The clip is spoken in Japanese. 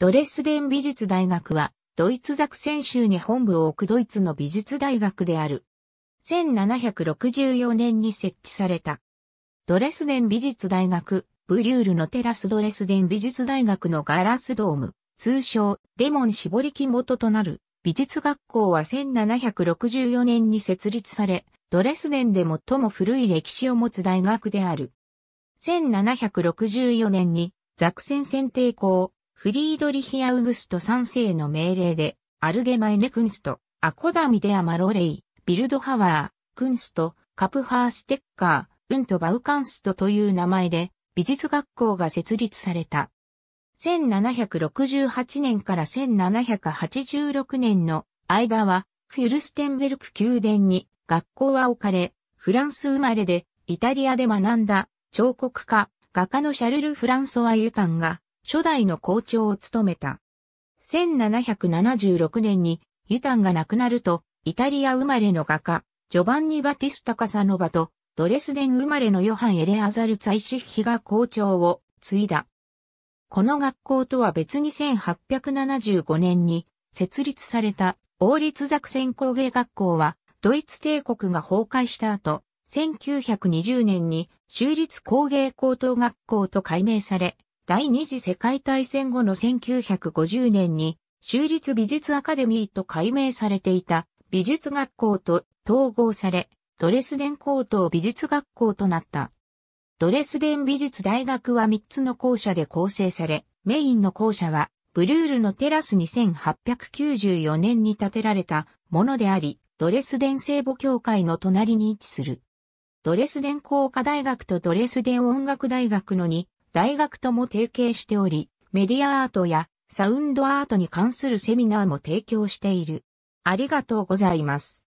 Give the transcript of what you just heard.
ドレスデン美術大学は、ドイツザクセン州に本部を置くドイツの美術大学である。1764年に設置された。ドレスデン美術大学、ブリュールのテラスドレスデン美術大学のガラスドーム、通称、レモン絞り木元となる、美術学校は1764年に設立され、ドレスデンで最も古い歴史を持つ大学である。1764年に、ザクセン選定校、フリードリヒ・アウグスト3世の命令で、アルゲマイネ・クンスト、アコダミデ・アマロレイ、ビルドハワー、クンスト、カプハーステッカー、ウント・バウカンストという名前で、美術学校が設立された。1768年から1786年の間は、フュルステンベルク宮殿に学校は置かれ、フランス生まれでイタリアで学んだ彫刻家、画家のシャルル・フランソワ・ユタンが初代の校長を務めた。1776年にユタンが亡くなると、イタリア生まれの画家、ジョバンニ・バティスタ・カサノバと、ドレスデン生まれのヨハン・エレアザル・ツァイシッヒが校長を継いだ。この学校とは別に1875年に設立された王立ザクセン工芸学校は、ドイツ帝国が崩壊した後、1920年に州立工芸高等学校と改名され、第二次世界大戦後の1950年に、州立美術アカデミーと改名されていた美術学校と統合され、ドレスデン高等美術学校となった。ドレスデン美術大学は3つの校舎で構成され、メインの校舎は、ブルールのテラス2894年に建てられたものであり、ドレスデン聖母教会の隣に位置する。ドレスデン工科大学とドレスデン音楽大学の2大学とも提携しており、メディアアートやサウンドアートに関するセミナーも提供している。ありがとうございます。